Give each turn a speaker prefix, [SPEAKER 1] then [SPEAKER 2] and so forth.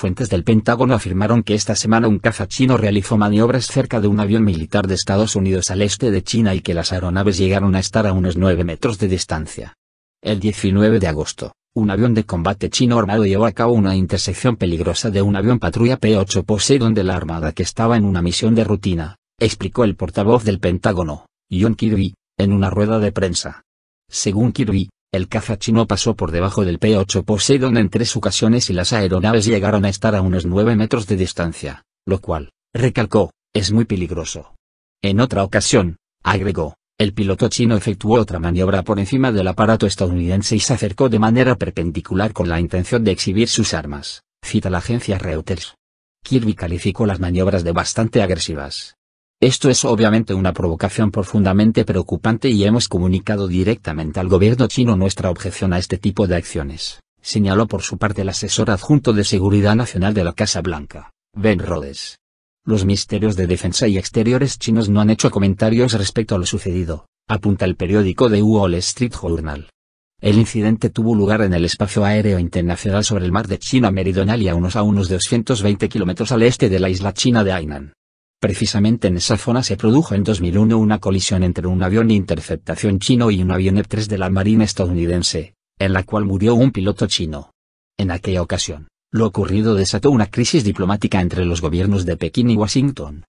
[SPEAKER 1] Fuentes del Pentágono afirmaron que esta semana un caza chino realizó maniobras cerca de un avión militar de Estados Unidos al este de China y que las aeronaves llegaron a estar a unos 9 metros de distancia. El 19 de agosto, un avión de combate chino armado llevó a cabo una intersección peligrosa de un avión patrulla P-8 Poseidon de la Armada que estaba en una misión de rutina, explicó el portavoz del Pentágono, John Kirby, en una rueda de prensa. Según Kirby, el caza chino pasó por debajo del P-8 Poseidon en tres ocasiones y las aeronaves llegaron a estar a unos 9 metros de distancia, lo cual, recalcó, es muy peligroso. En otra ocasión, agregó, el piloto chino efectuó otra maniobra por encima del aparato estadounidense y se acercó de manera perpendicular con la intención de exhibir sus armas, cita la agencia Reuters. Kirby calificó las maniobras de bastante agresivas. Esto es obviamente una provocación profundamente preocupante y hemos comunicado directamente al gobierno chino nuestra objeción a este tipo de acciones, señaló por su parte el asesor adjunto de Seguridad Nacional de la Casa Blanca, Ben Rhodes. Los ministerios de Defensa y Exteriores chinos no han hecho comentarios respecto a lo sucedido, apunta el periódico The Wall Street Journal. El incidente tuvo lugar en el espacio aéreo internacional sobre el mar de China Meridional y a unos a unos 220 kilómetros al este de la isla china de Hainan. Precisamente en esa zona se produjo en 2001 una colisión entre un avión de interceptación chino y un avión F-3 e de la Marina estadounidense, en la cual murió un piloto chino. En aquella ocasión, lo ocurrido desató una crisis diplomática entre los gobiernos de Pekín y Washington,